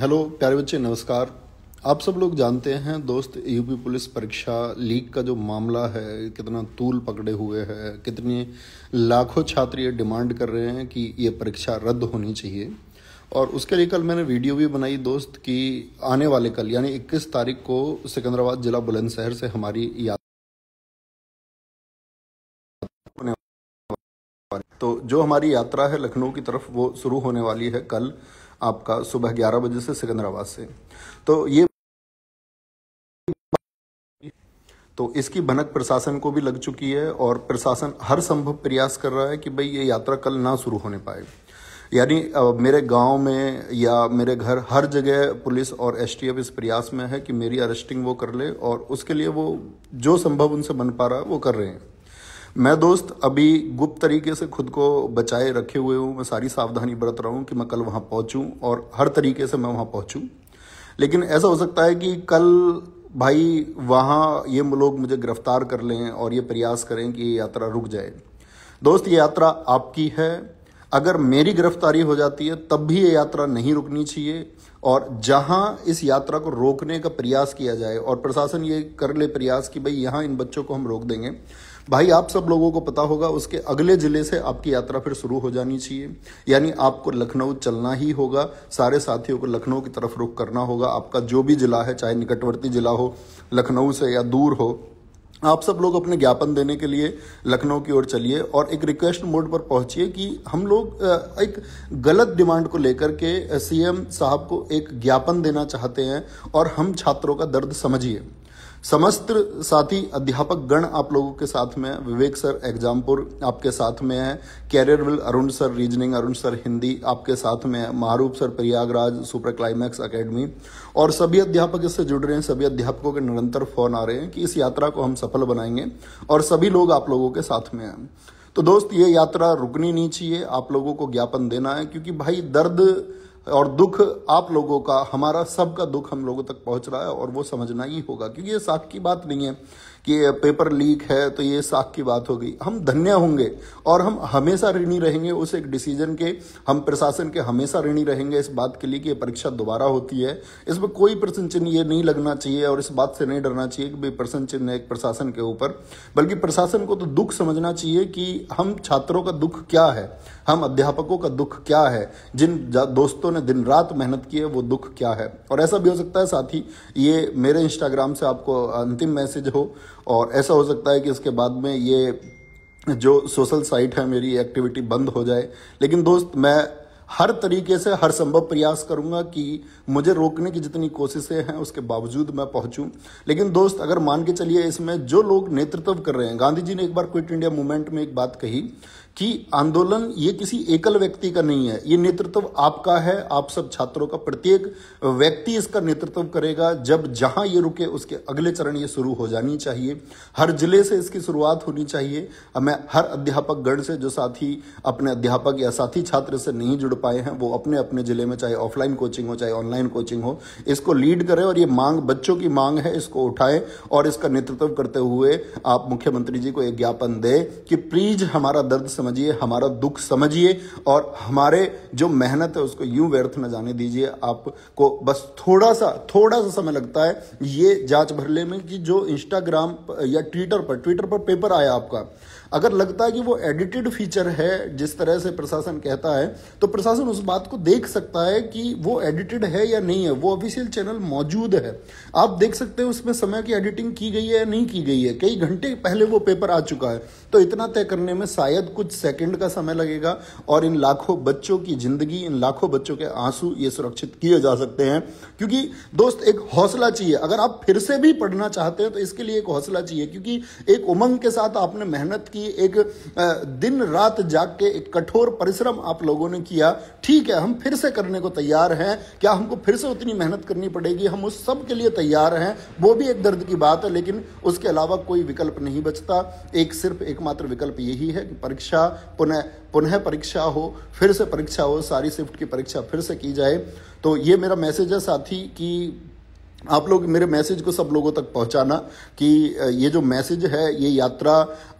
hello प्यारे बच्चे नमस्कार आप सब लोग जानते हैं दोस्त यूपी पुलिस परीक्षा लीक का जो मामला है कितना तूल पकड़े हुए है कितने लाखों छात्र ये डिमांड कर रहे हैं कि ये परीक्षा रद्द होनी चाहिए और उसके लिए कल मैंने वीडियो भी बनाई दोस्त कि आने वाले कल यानी 21 तारीख को सिकंदराबाद जिला बुलंदशहर से हमारी यात्रा तो जो हमारी यात्रा है लखनऊ की तरफ वो शुरू होने वाली है कल आपका सुबह ग्यारह बजे से सिकंदराबाद से तो ये तो इसकी भनक प्रशासन को भी लग चुकी है और प्रशासन हर संभव प्रयास कर रहा है कि भाई ये यात्रा कल ना शुरू होने पाए यानी मेरे गांव में या मेरे घर हर जगह पुलिस और एसटीएफ इस प्रयास में है कि मेरी अरेस्टिंग वो कर ले और उसके लिए वो जो संभव उनसे बन पा रहा है वो कर रहे हैं मैं दोस्त अभी गुप्त तरीके से खुद को बचाए रखे हुए हूँ मैं सारी सावधानी बरत रहा हूँ कि मैं कल वहाँ पहुँचूँ और हर तरीके से मैं वहाँ पहुँचूँ लेकिन ऐसा हो सकता है कि कल भाई वहाँ ये लोग मुझे गिरफ्तार कर लें और ये प्रयास करें कि ये यात्रा रुक जाए दोस्त ये यात्रा आपकी है अगर मेरी गिरफ्तारी हो जाती है तब भी ये यात्रा नहीं रुकनी चाहिए और जहाँ इस यात्रा को रोकने का प्रयास किया जाए और प्रशासन ये कर ले प्रयास कि भाई यहाँ इन बच्चों को हम रोक देंगे भाई आप सब लोगों को पता होगा उसके अगले ज़िले से आपकी यात्रा फिर शुरू हो जानी चाहिए यानी आपको लखनऊ चलना ही होगा सारे साथियों को लखनऊ की तरफ रुख करना होगा आपका जो भी ज़िला है चाहे निकटवर्ती ज़िला हो लखनऊ से या दूर हो आप सब लोग अपने ज्ञापन देने के लिए लखनऊ की ओर चलिए और एक रिक्वेस्ट मोड पर पहुंचिए कि हम लोग एक गलत डिमांड को लेकर के सीएम साहब को एक ज्ञापन देना चाहते हैं और हम छात्रों का दर्द समझिए समस्त साथी अध्यापक गण आप लोगों के साथ में विवेक सर एग्जामपुर आपके साथ में है career will Arun sir reasoning Arun sir Hindi आपके साथ में है Maharoop sir Prayagraj super climax academy और सभी अध्यापक इससे जुड़ रहे हैं सभी अध्यापकों के निरंतर फोन आ रहे हैं कि इस यात्रा को हम सफल बनाएंगे और सभी लोग आप लोगों के साथ में हैं तो दोस्त ये यात्रा रुकनी नहीं चाहिए आप लोगों को ज्ञापन देना है क्योंकि भाई दर्द और दुख आप लोगों का हमारा सबका दुख हम लोगों तक पहुंच रहा है और वो समझना ही होगा क्योंकि ये साख की बात नहीं है कि पेपर लीक है तो ये साख की बात हो गई हम धन्य होंगे और हम हमेशा ऋणी रहेंगे उस एक डिसीजन के हम प्रशासन के हमेशा ऋणी रहेंगे इस बात के लिए कि ये परीक्षा दोबारा होती है इसमें कोई प्रश्न चिन्ह ये नहीं लगना चाहिए और इस बात से नहीं डरना चाहिए कि प्रश्न चिन्ह एक प्रशासन के ऊपर बल्कि प्रशासन को तो दुख समझना चाहिए कि हम छात्रों का दुख क्या है हम अध्यापकों का दुख क्या है जिन दोस्तों दोस्तों ने दिन रात मेहनत की है वो दुख क्या है और ऐसा भी हो सकता है साथ ही ये मेरे इंस्टाग्राम से आपको अंतिम मैसेज हो और ऐसा हो सकता है कि इसके बाद में ये जो सोशल साइट है मेरी एक्टिविटी बंद हो जाए लेकिन दोस्त मैं हर तरीके से हर संभव प्रयास करूंगा कि मुझे रोकने की जितनी कोशिशें हैं उसके बावजूद मैं पहुंचूं लेकिन दोस्त अगर मान के चलिए इसमें जो लोग नेतृत्व कर रहे हैं गांधी जी ने एक बार क्विट इंडिया मूवमेंट में एक बात कही कि आंदोलन ये किसी एकल व्यक्ति का नहीं है ये नेतृत्व आपका है आप सब छात्रों का प्रत्येक व्यक्ति इसका नेतृत्व करेगा जब जहां ये रुके उसके अगले चरण ये शुरू हो जानी चाहिए हर जिले से इसकी शुरुआत होनी चाहिए मैं हर अध्यापक गण से जो साथी अपने अध्यापक या साथी छात्र से नहीं जुड़ पाए हैं वो अपने अपने जिले में चाहे ऑफलाइन कोचिंग हो चाहे ऑनलाइन कोचिंग हो इसको लीड करें और ये मांग बच्चों की मांग है इसको उठाएं और इसका नेतृत्व करते हुए आप मुख्यमंत्री जी को एक ज्ञापन दें कि प्लीज हमारा दर्द समझ समझिए हमारा दुख समझिए और हमारे जो मेहनत है उसको यूं व्यर्थ न जाने दीजिए आपको बस थोड़ा सा थोड़ा सा समय लगता है ये जांच भरने में कि जो इंस्टाग्राम या ट्विटर पर ट्विटर पर पेपर आया आपका अगर लगता है कि वो एडिटेड फीचर है जिस तरह से प्रशासन कहता है तो प्रशासन उस बात को देख सकता है कि वो एडिटेड है या नहीं है वो ऑफिशियल चैनल मौजूद है आप देख सकते हैं उसमें समय की एडिटिंग की गई है या नहीं की गई है कई घंटे पहले वो पेपर आ चुका है तो इतना तय करने में शायद कुछ सेकेंड का समय लगेगा और इन लाखों बच्चों की जिंदगी इन लाखों बच्चों के आंसू ये सुरक्षित किए जा सकते हैं क्योंकि दोस्त एक हौसला चाहिए अगर आप फिर से भी पढ़ना चाहते हैं तो इसके लिए एक हौसला चाहिए क्योंकि एक उमंग के साथ आपने मेहनत की की एक दिन रात जाग के एक कठोर परिश्रम आप लोगों ने किया ठीक है हम फिर से करने को तैयार हैं क्या हमको फिर से उतनी मेहनत करनी पड़ेगी हम उस सब के लिए तैयार हैं वो भी एक दर्द की बात है लेकिन उसके अलावा कोई विकल्प नहीं बचता एक सिर्फ एकमात्र विकल्प यही है कि परीक्षा पुनः पुनः परीक्षा हो फिर से परीक्षा हो सारी शिफ्ट की परीक्षा फिर से की जाए तो ये मेरा मैसेज है साथी कि आप लोग मेरे मैसेज को सब लोगों तक पहुंचाना कि ये जो मैसेज है ये यात्रा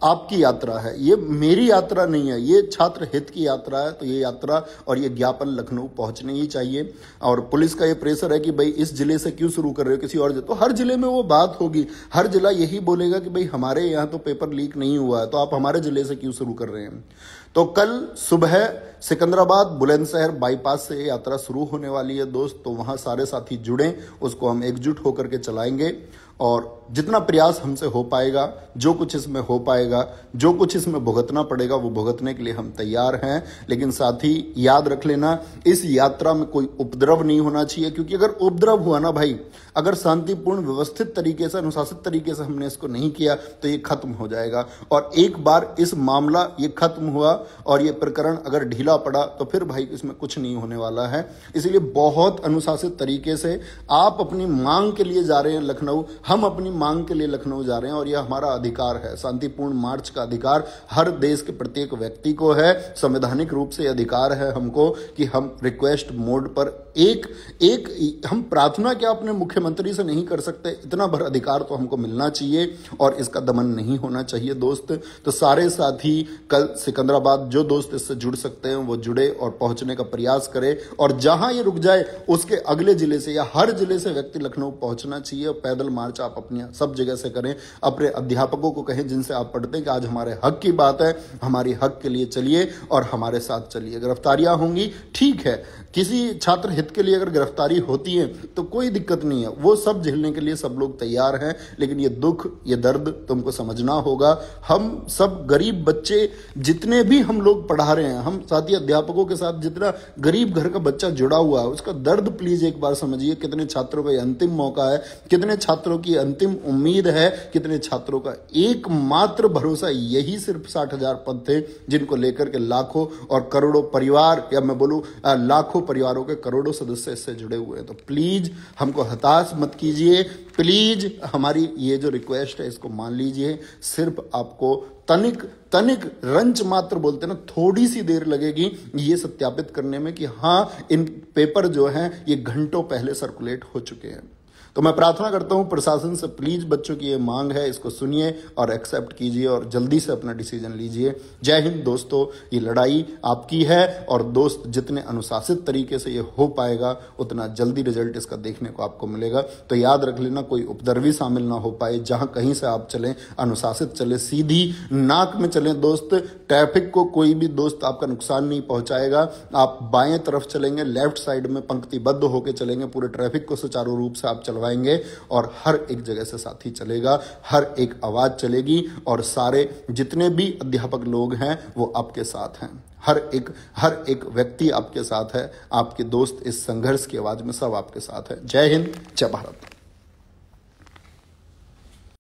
आपकी यात्रा है ये मेरी यात्रा नहीं है ये छात्र हित की यात्रा है तो ये यात्रा और ये ज्ञापन लखनऊ पहुंचने ही चाहिए और पुलिस का ये प्रेशर है कि भाई इस जिले से क्यों शुरू कर रहे हो किसी और तो हर जिले में वो बात होगी हर जिला यही बोलेगा कि भाई हमारे यहाँ तो पेपर लीक नहीं हुआ है तो आप हमारे जिले से क्यों शुरू कर रहे हैं तो कल सुबह सिकंदराबाद बुलंदशहर बाईपास से यात्रा शुरू होने वाली है दोस्त तो वहां सारे साथी जुड़े उसको हम एकजुट होकर के चलाएंगे और जितना प्रयास हमसे हो पाएगा जो कुछ इसमें हो पाएगा जो कुछ इसमें भुगतना पड़ेगा वो भुगतने के लिए हम तैयार हैं लेकिन साथ ही याद रख लेना इस यात्रा में कोई उपद्रव नहीं होना चाहिए क्योंकि अगर उपद्रव हुआ ना भाई अगर शांतिपूर्ण व्यवस्थित तरीके से अनुशासित तरीके से हमने इसको नहीं किया तो ये खत्म हो जाएगा और एक बार इस मामला ये खत्म हुआ और ये प्रकरण अगर ढीला पड़ा तो फिर भाई इसमें कुछ नहीं होने वाला है इसीलिए बहुत अनुशासित तरीके से आप अपनी मांग के लिए जा रहे हैं लखनऊ हम अपनी मांग के लिए लखनऊ जा रहे हैं और यह हमारा अधिकार है शांतिपूर्ण मार्च का अधिकार हर देश के प्रत्येक व्यक्ति को है संवैधानिक रूप से अधिकार है हमको कि हम रिक्वेस्ट मोड पर एक एक हम प्रार्थना क्या अपने मुख्यमंत्री से नहीं कर सकते इतना भर अधिकार तो हमको मिलना चाहिए और इसका दमन नहीं होना चाहिए दोस्त तो सारे साथी कल सिकंदराबाद जो दोस्त इससे जुड़ सकते हैं वो जुड़े और पहुंचने का प्रयास करें और जहां ये रुक जाए उसके अगले जिले से या हर जिले से व्यक्ति लखनऊ पहुंचना चाहिए और पैदल मार्च आप अपनी सब जगह से करें अपने अध्यापकों को कहें जिनसे आप पढ़ते हैं कि आज हमारे हक की बात है हमारी हक के लिए चलिए और हमारे साथ चलिए गिरफ्तारियां होंगी ठीक है किसी छात्र हित के लिए अगर गिरफ्तारी होती है तो कोई दिक्कत नहीं है वो सब झेलने के लिए सब लोग तैयार हैं लेकिन ये दुख ये दर्द तुमको समझना होगा हम सब गरीब बच्चे जितने भी हम लोग पढ़ा रहे हैं हम साथ ही अध्यापकों के साथ जितना गरीब घर का बच्चा जुड़ा हुआ है उसका दर्द प्लीज एक बार समझिए कितने छात्रों का अंतिम मौका है कितने छात्रों की की अंतिम उम्मीद है कितने छात्रों का एकमात्र भरोसा यही सिर्फ साठ हजार पद थे जिनको लेकर के लाखों और करोड़ों परिवार या मैं बोलू लाखों परिवारों के करोड़ों सदस्य इससे जुड़े हुए हैं तो प्लीज हमको हताश मत कीजिए प्लीज हमारी ये जो रिक्वेस्ट है इसको मान लीजिए सिर्फ आपको तनिक तनिक रंच मात्र बोलते ना थोड़ी सी देर लगेगी ये सत्यापित करने में कि हाँ इन पेपर जो हैं ये घंटों पहले सर्कुलेट हो चुके हैं तो मैं प्रार्थना करता हूँ प्रशासन से प्लीज़ बच्चों की ये मांग है इसको सुनिए और एक्सेप्ट कीजिए और जल्दी से अपना डिसीजन लीजिए जय हिंद दोस्तों ये लड़ाई आपकी है और दोस्त जितने अनुशासित तरीके से ये हो पाएगा उतना जल्दी रिजल्ट इसका देखने को आपको मिलेगा तो याद रख लेना कोई उपद्रवी शामिल ना हो पाए जहाँ कहीं से आप चलें अनुशासित चले सीधी नाक में चलें दोस्त ट्रैफिक को कोई भी दोस्त आपका नुकसान नहीं पहुंचाएगा आप बाएं तरफ चलेंगे लेफ्ट साइड में पंक्तिबद्ध होकर चलेंगे पूरे ट्रैफिक को सुचारू रूप से आप चलो करवाएंगे और हर एक जगह से साथी चलेगा हर एक आवाज़ चलेगी और सारे जितने भी अध्यापक लोग हैं वो आपके साथ हैं हर एक हर एक व्यक्ति आपके साथ है आपके दोस्त इस संघर्ष की आवाज़ में सब आपके साथ है जय हिंद जय भारत